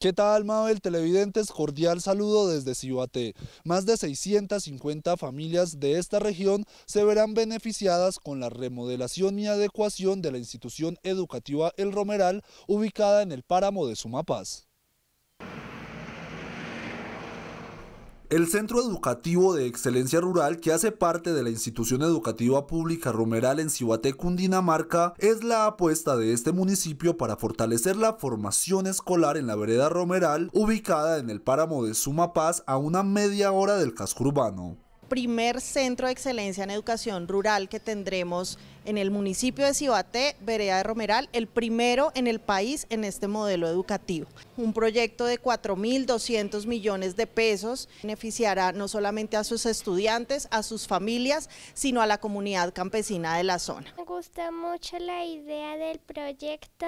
¿Qué tal, Mabel? Televidentes, cordial saludo desde Cibaté. Más de 650 familias de esta región se verán beneficiadas con la remodelación y adecuación de la institución educativa El Romeral, ubicada en el páramo de Sumapaz. El Centro Educativo de Excelencia Rural, que hace parte de la institución educativa pública Romeral en Cibaté, Cundinamarca, es la apuesta de este municipio para fortalecer la formación escolar en la vereda romeral, ubicada en el páramo de Sumapaz, a una media hora del casco urbano primer centro de excelencia en educación rural que tendremos en el municipio de Cibaté, Vereda de Romeral, el primero en el país en este modelo educativo un proyecto de 4.200 millones de pesos. Beneficiará no solamente a sus estudiantes, a sus familias, sino a la comunidad campesina de la zona. Me gusta mucho la idea del proyecto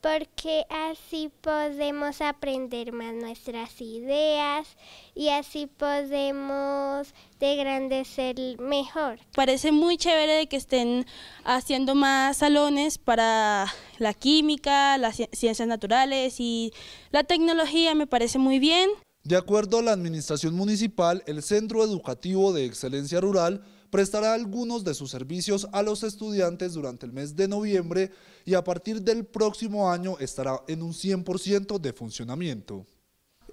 porque así podemos aprender más nuestras ideas y así podemos degrandecer mejor. Parece muy chévere de que estén haciendo más salones para la química, las ciencias naturales y la tecnología me parece muy bien. De acuerdo a la administración municipal, el Centro Educativo de Excelencia Rural prestará algunos de sus servicios a los estudiantes durante el mes de noviembre y a partir del próximo año estará en un 100% de funcionamiento.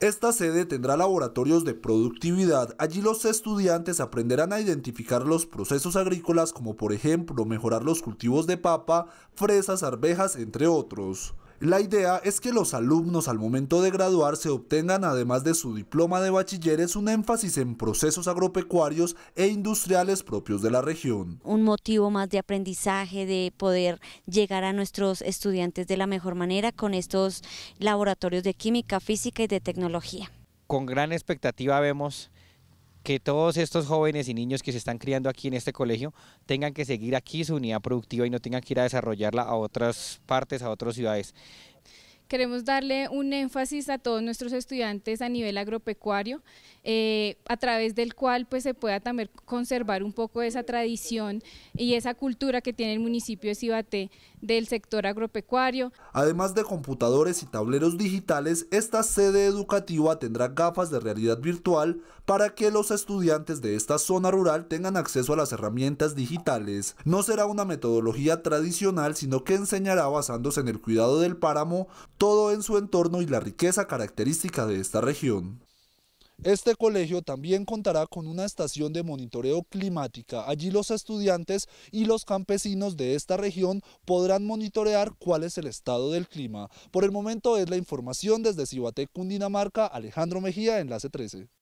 Esta sede tendrá laboratorios de productividad. Allí los estudiantes aprenderán a identificar los procesos agrícolas como por ejemplo mejorar los cultivos de papa, fresas, arvejas, entre otros. La idea es que los alumnos al momento de graduarse obtengan además de su diploma de bachilleres un énfasis en procesos agropecuarios e industriales propios de la región. Un motivo más de aprendizaje, de poder llegar a nuestros estudiantes de la mejor manera con estos laboratorios de química, física y de tecnología. Con gran expectativa vemos que todos estos jóvenes y niños que se están criando aquí en este colegio tengan que seguir aquí su unidad productiva y no tengan que ir a desarrollarla a otras partes, a otras ciudades. Queremos darle un énfasis a todos nuestros estudiantes a nivel agropecuario, eh, a través del cual pues, se pueda también conservar un poco esa tradición y esa cultura que tiene el municipio de Cibaté del sector agropecuario. Además de computadores y tableros digitales, esta sede educativa tendrá gafas de realidad virtual para que los estudiantes de esta zona rural tengan acceso a las herramientas digitales. No será una metodología tradicional, sino que enseñará basándose en el cuidado del páramo, todo en su entorno y la riqueza característica de esta región. Este colegio también contará con una estación de monitoreo climática. Allí los estudiantes y los campesinos de esta región podrán monitorear cuál es el estado del clima. Por el momento es la información desde Cibatec, Cundinamarca, Alejandro Mejía, Enlace 13.